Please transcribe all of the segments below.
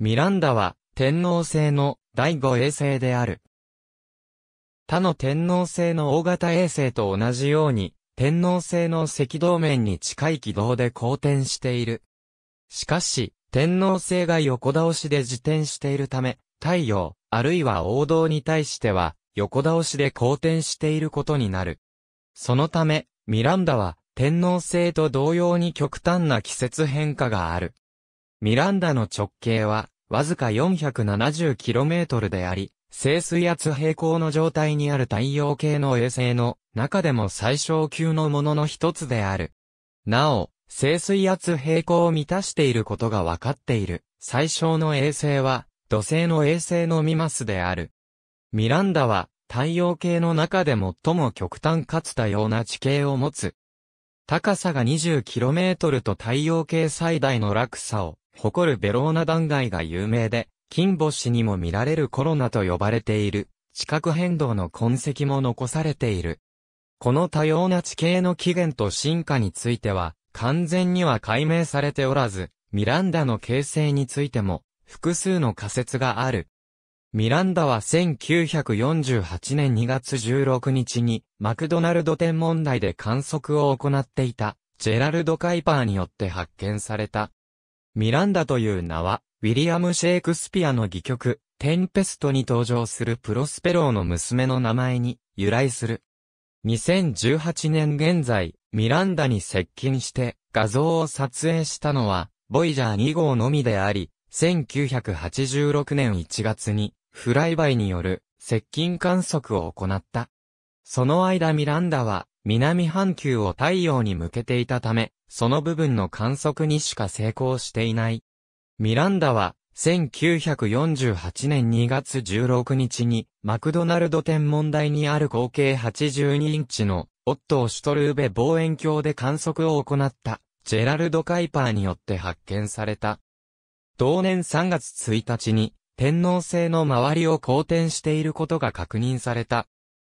ミランダは、天皇制の第五衛星である。他の天皇制の大型衛星と同じように、天皇制の赤道面に近い軌道で公転している。しかし、天皇制が横倒しで自転しているため、太陽、あるいは王道に対しては、横倒しで公転していることになる。そのため、ミランダは、天皇制と同様に極端な季節変化がある。ミランダの直径は、わずか 470km であり、静水圧平行の状態にある太陽系の衛星の中でも最小級のものの一つである。なお、静水圧平行を満たしていることが分かっている最小の衛星は土星の衛星のミマスである。ミランダは太陽系の中で最も極端かつ多様な地形を持つ。高さが 20km と太陽系最大の落差を誇るベローナ断崖が有名で、金星にも見られるコロナと呼ばれている、地殻変動の痕跡も残されている。この多様な地形の起源と進化については、完全には解明されておらず、ミランダの形成についても、複数の仮説がある。ミランダは1948年2月16日に、マクドナルド天文台で観測を行っていた、ジェラルド・カイパーによって発見された、ミランダという名は、ウィリアム・シェイクスピアの戯曲、テンペストに登場するプロスペローの娘の名前に由来する。2018年現在、ミランダに接近して画像を撮影したのは、ボイジャー2号のみであり、1986年1月にフライバイによる接近観測を行った。その間ミランダは南半球を太陽に向けていたため、その部分の観測にしか成功していない。ミランダは、1948年2月16日に、マクドナルド天文台にある合計82インチの、オットー・シュトルーベ望遠鏡で観測を行った、ジェラルド・カイパーによって発見された。同年3月1日に、天皇星の周りを公転していることが確認された。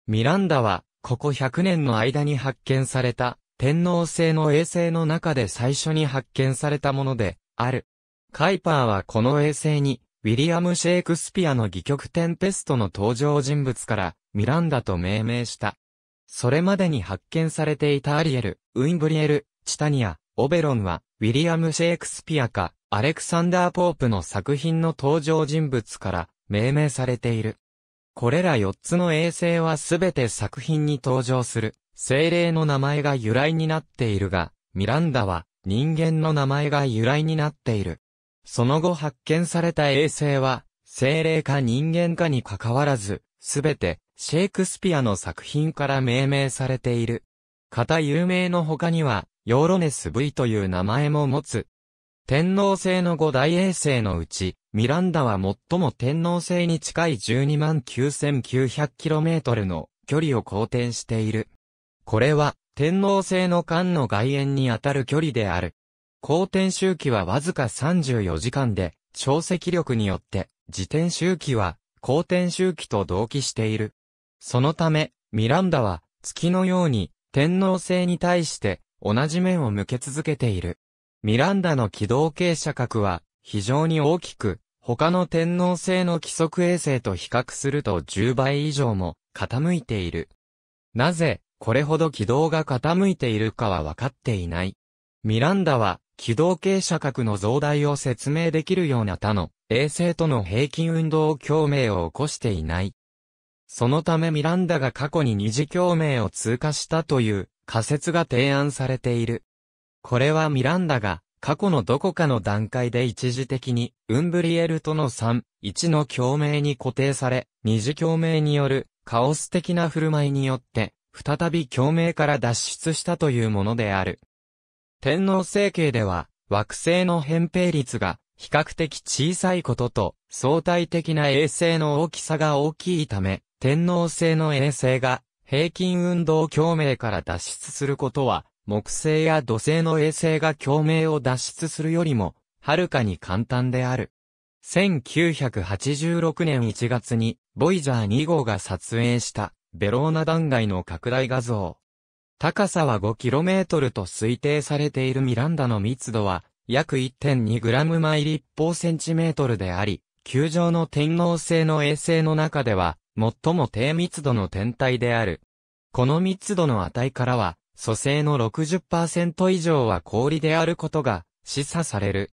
ミランダは、ここ100年の間に発見された、天皇星の衛星の中で最初に発見されたもので、ある。カイパーはこの衛星に、ウィリアム・シェイクスピアの戯曲点ペストの登場人物から、ミランダと命名した。それまでに発見されていたアリエル、ウィンブリエル、チタニア、オベロンは、ウィリアム・シェイクスピアか、アレクサンダー・ポープの作品の登場人物から、命名されている。これら4つの衛星はすべて作品に登場する、精霊の名前が由来になっているが、ミランダは人間の名前が由来になっている。その後発見された衛星は、精霊か人間かに関わらず、すべてシェイクスピアの作品から命名されている。型有名の他には、ヨーロネス V という名前も持つ天皇制の五大衛星のうち、ミランダは最も天皇制に近い 129,900km の距離を公転している。これは、天皇制の間の外縁にあたる距離である。公転周期はわずか34時間で、超積力によって、自転周期は、公転周期と同期している。そのため、ミランダは、月のように、天皇制に対して、同じ面を向け続けている。ミランダの軌道傾斜角は非常に大きく、他の天皇制の規則衛星と比較すると10倍以上も傾いている。なぜ、これほど軌道が傾いているかは分かっていない。ミランダは、軌道傾斜角の増大を説明できるような他の衛星との平均運動共鳴を起こしていない。そのためミランダが過去に二次共鳴を通過したという仮説が提案されている。これはミランダが、過去のどこかの段階で一時的に、ウンブリエルとの3、1の共鳴に固定され、二次共鳴による、カオス的な振る舞いによって、再び共鳴から脱出したというものである。天皇政系では、惑星の扁平率が、比較的小さいことと、相対的な衛星の大きさが大きいため、天皇星の衛星が、平均運動共鳴から脱出することは、木星や土星の衛星が共鳴を脱出するよりも、はるかに簡単である。1986年1月に、ボイジャー2号が撮影した、ベローナ断崖の拡大画像。高さは 5km と推定されているミランダの密度は、約 1.2g 毎立方センチメートルであり、球状の天皇星の衛星の中では、最も低密度の天体である。この密度の値からは、蘇生の60%以上は氷であることが示唆される。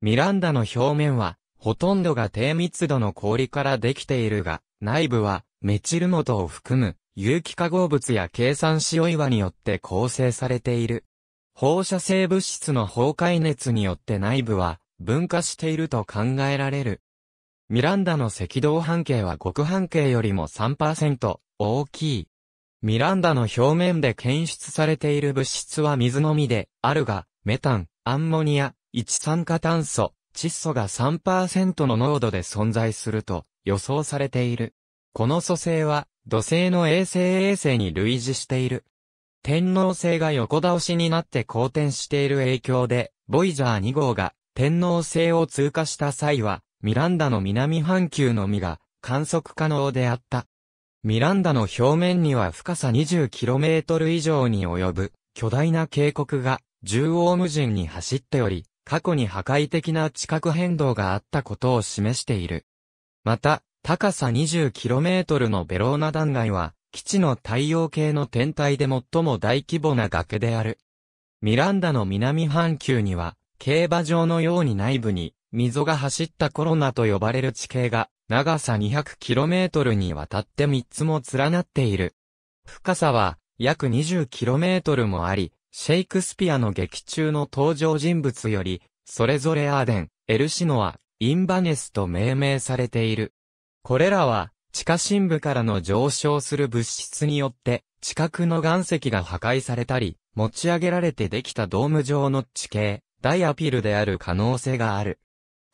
ミランダの表面は、ほとんどが低密度の氷からできているが、内部はメチル元を含む有機化合物や計算塩岩によって構成されている。放射性物質の崩壊熱によって内部は分化していると考えられる。ミランダの赤道半径は極半径よりも3%大きい。ミランダの表面で検出されている物質は水のみで、あるが、メタン、アンモニア、一酸化炭素、窒素が3%の濃度で存在すると予想されている。この組成は土星の衛星衛星に類似している。天皇星が横倒しになって好転している影響で、ボイジャー2号が天皇星を通過した際は、ミランダの南半球のみが観測可能であった。ミランダの表面には深さ 20km 以上に及ぶ巨大な渓谷が縦横無尽に走っており、過去に破壊的な地殻変動があったことを示している。また、高さ 20km のベローナ断崖は、基地の太陽系の天体で最も大規模な崖である。ミランダの南半球には、競馬場のように内部に、溝が走ったコロナと呼ばれる地形が長さ 200km にわたって3つも連なっている。深さは約 20km もあり、シェイクスピアの劇中の登場人物より、それぞれアーデン、エルシノア、インバネスと命名されている。これらは、地下深部からの上昇する物質によって、地殻の岩石が破壊されたり、持ち上げられてできたドーム状の地形、ダイアピルである可能性がある。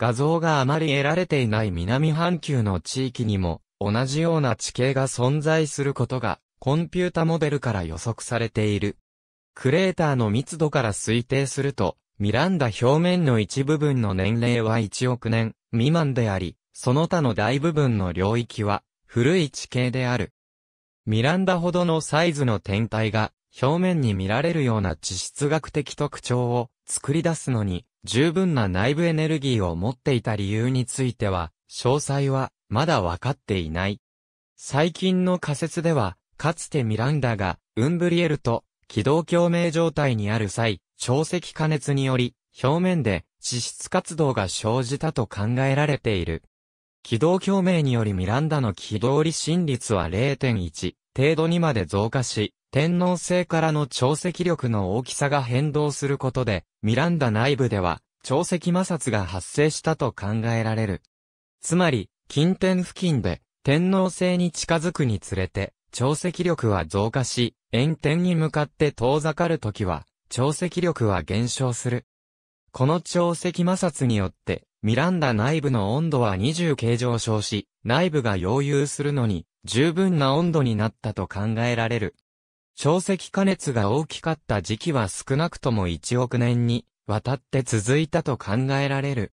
画像があまり得られていない南半球の地域にも、同じような地形が存在することが、コンピュータモデルから予測されている。クレーターの密度から推定すると、ミランダ表面の一部分の年齢は1億年未満であり、その他の大部分の領域は古い地形である。ミランダほどのサイズの天体が表面に見られるような地質学的特徴を作り出すのに十分な内部エネルギーを持っていた理由については、詳細はまだわかっていない。最近の仮説では、かつてミランダが、ウンブリエルと、軌道共鳴状態にある際、潮汐加熱により、表面で、地質活動が生じたと考えられている。軌道共鳴によりミランダの軌道離心率は0.1程度にまで増加し、天皇制からの潮汐力の大きさが変動することで、ミランダ内部では、潮汐摩擦が発生したと考えられる。つまり、近天付近で、天皇制に近づくにつれて、潮汐力は増加し、炎天に向かって遠ざかるときは、潮汐力は減少する。この潮汐摩擦によって、ミランダ内部の温度は20系上昇し、内部が溶融するのに、十分な温度になったと考えられる。小石加熱が大きかった時期は少なくとも1億年にわたって続いたと考えられる。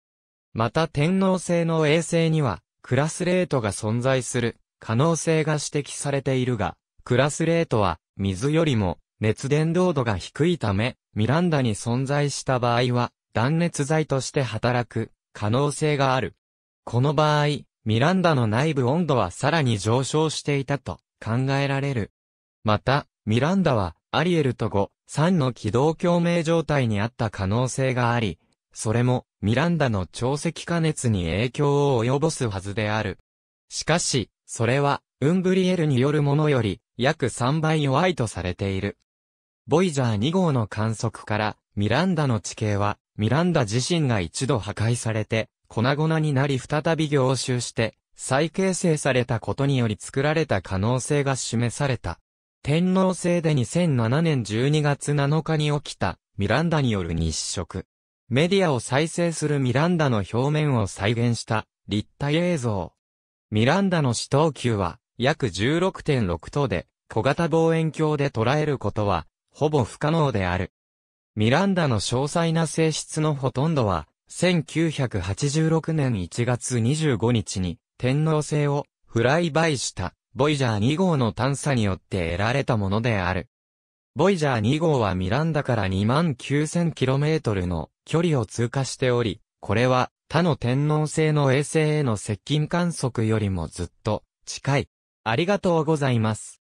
また天皇星の衛星にはクラスレートが存在する可能性が指摘されているが、クラスレートは水よりも熱伝導度が低いため、ミランダに存在した場合は断熱材として働く可能性がある。この場合、ミランダの内部温度はさらに上昇していたと考えられる。また、ミランダは、アリエルと5、3の軌道共鳴状態にあった可能性があり、それも、ミランダの潮汐加熱に影響を及ぼすはずである。しかし、それは、ウンブリエルによるものより、約3倍弱いとされている。ボイジャー2号の観測から、ミランダの地形は、ミランダ自身が一度破壊されて、粉々になり再び凝集して、再形成されたことにより作られた可能性が示された。天皇制で2007年12月7日に起きたミランダによる日食。メディアを再生するミランダの表面を再現した立体映像。ミランダの死闘級は約16.6等で小型望遠鏡で捉えることはほぼ不可能である。ミランダの詳細な性質のほとんどは1986年1月25日に天皇制をフライバイした。ボイジャー2号の探査によって得られたものである。ボイジャー2号はミランダから 29,000km の距離を通過しており、これは他の天皇星の衛星への接近観測よりもずっと近い。ありがとうございます。